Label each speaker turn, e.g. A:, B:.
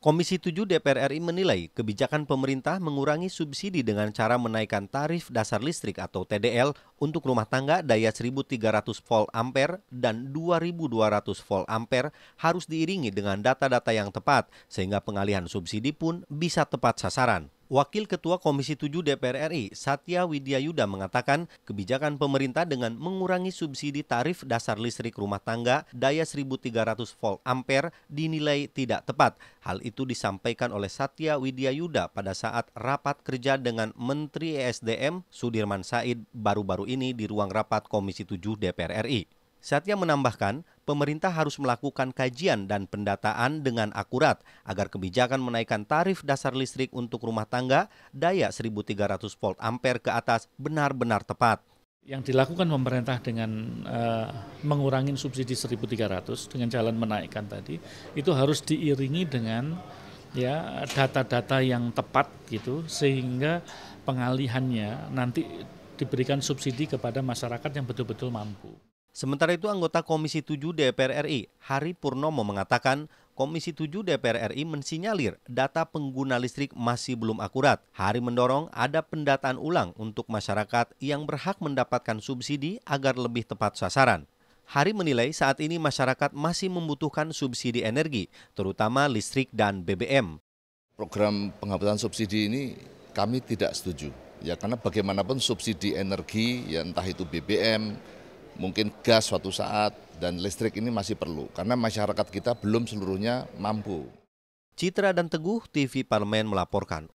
A: Komisi 7 DPR RI menilai kebijakan pemerintah mengurangi subsidi dengan cara menaikkan tarif dasar listrik atau TDL untuk rumah tangga daya 1300 volt ampere dan 2200 volt ampere harus diiringi dengan data-data yang tepat sehingga pengalihan subsidi pun bisa tepat sasaran. Wakil Ketua Komisi 7 DPR RI, Satya Widya Yuda mengatakan, kebijakan pemerintah dengan mengurangi subsidi tarif dasar listrik rumah tangga daya 1300 volt ampere dinilai tidak tepat. Hal itu disampaikan oleh Satya Widya Yuda pada saat rapat kerja dengan Menteri ESDM Sudirman Said baru-baru ini di ruang rapat Komisi 7 DPR RI. Satya menambahkan, pemerintah harus melakukan kajian dan pendataan dengan akurat agar kebijakan menaikkan tarif dasar listrik untuk rumah tangga daya 1300 volt ampere ke atas benar-benar tepat.
B: Yang dilakukan pemerintah dengan uh, eh, mengurangi subsidi 1300 dengan jalan menaikkan tadi itu harus diiringi dengan ya data-data yang tepat gitu sehingga pengalihannya nanti diberikan subsidi kepada masyarakat yang betul-betul mampu. Sementara itu anggota Komisi 7 DPR RI, Hari Purnomo
A: mengatakan, Komisi 7 DPR RI mensinyalir data pengguna listrik masih belum akurat. Hari mendorong ada pendataan ulang untuk masyarakat yang berhak mendapatkan subsidi agar lebih tepat sasaran. Hari menilai saat ini masyarakat masih membutuhkan subsidi
C: energi, terutama listrik dan BBM. Program penghapusan subsidi ini kami tidak setuju. Ya karena bagaimanapun subsidi energi, ya entah itu BBM, mungkin gas suatu saat, dan listrik ini masih perlu karena masyarakat kita belum seluruhnya mampu. Citra dan Teguh, TV Parlemen melaporkan.